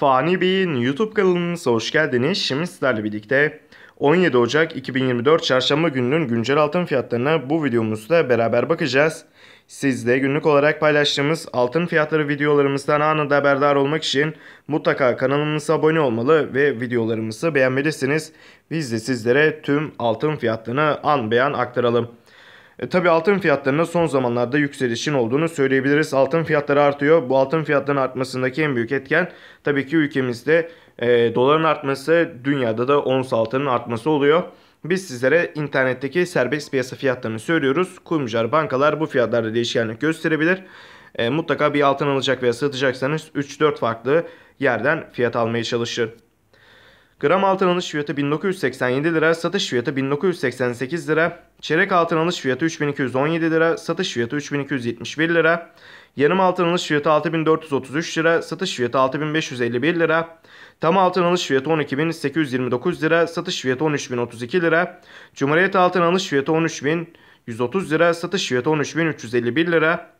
Fani Bey'in YouTube kanalına hoş geldiniz. Şimdi sizlerle birlikte 17 Ocak 2024 Çarşamba gününün güncel altın fiyatlarına bu videomuzda beraber bakacağız. Siz de günlük olarak paylaştığımız altın fiyatları videolarımızdan anında haberdar olmak için mutlaka kanalımıza abone olmalı ve videolarımızı beğenmelisiniz. Biz de sizlere tüm altın fiyatlarını an beyan aktaralım. E, tabii altın fiyatlarına son zamanlarda yükselişin olduğunu söyleyebiliriz. Altın fiyatları artıyor. Bu altın fiyatlarının artmasındaki en büyük etken tabii ki ülkemizde e, doların artması, dünyada da ons altının artması oluyor. Biz sizlere internetteki serbest piyasa fiyatlarını söylüyoruz. Kuyumcular, bankalar bu fiyatlarda değişkenlik gösterebilir. E, mutlaka bir altın alacak veya satacaksanız 3-4 farklı yerden fiyat almaya çalışın. Gram altın alış fiyatı 1987 lira, satış fiyatı 1988 lira. Çeyrek altın alış fiyatı 3217 lira, satış fiyatı 3271 lira. Yarım altın alış fiyatı 6433 lira, satış fiyatı 6551 lira. Tam altın alış fiyatı 12829 lira, satış fiyatı 13032 lira. Cumhuriyet altın alış fiyatı 13130 lira, satış fiyatı 13351 lira.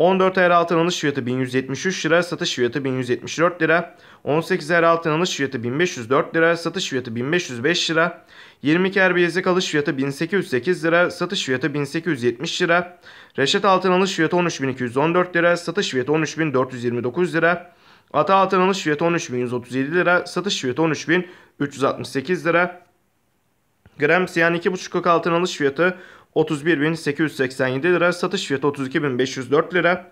14 ayar altın alış fiyatı 1173 lira, satış fiyatı 1174 lira. 18 ayar altın alış fiyatı 1504 lira, satış fiyatı 1505 lira. 22 ayar bilezik alış fiyatı 1808 lira, satış fiyatı 1870 lira. Reşat altın alış fiyatı 13214 lira, satış fiyatı 13429 lira. Ata altın alış fiyatı 13137 lira, satış fiyatı 13368 lira. Gram siyan 2,5 kök altın alış fiyatı 31.887 lira. Satış fiyatı 32.504 lira.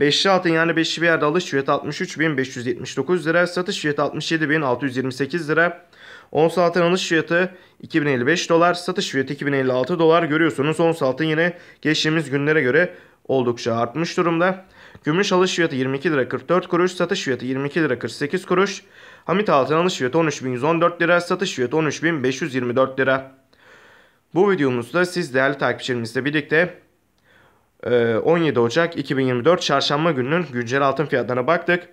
5'li altın yani 5'li bir yerde alış fiyatı 63.579 lira. Satış fiyatı 67.628 lira. 10 altın alış fiyatı 2055 dolar. Satış fiyatı 2056 dolar. Görüyorsunuz ons altın yine geçtiğimiz günlere göre oldukça artmış durumda. Gümüş alış fiyatı 22 lira 44 kuruş, satış fiyatı 22 lira 48 kuruş. Hamit altın alış fiyatı 13.114 lira, satış fiyatı 13.524 lira. Bu videomuzda siz değerli takipçilerimizle birlikte 17 e, Ocak 2024 Çarşamba gününün güncel altın fiyatlarına baktık.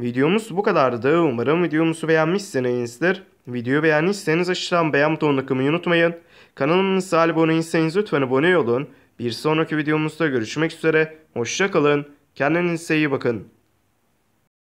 Videomuz bu kadardı. Umarım videomuzu beğenmişsinizdir. Videoyu beğendiyseniz aşağıdan beğen butonuna tıklamayı unutmayın. Kanalımıza abone değilseniz lütfen abone olun. Bir sonraki videomuzda görüşmek üzere. Hoşçakalın. Kendinize iyi bakın.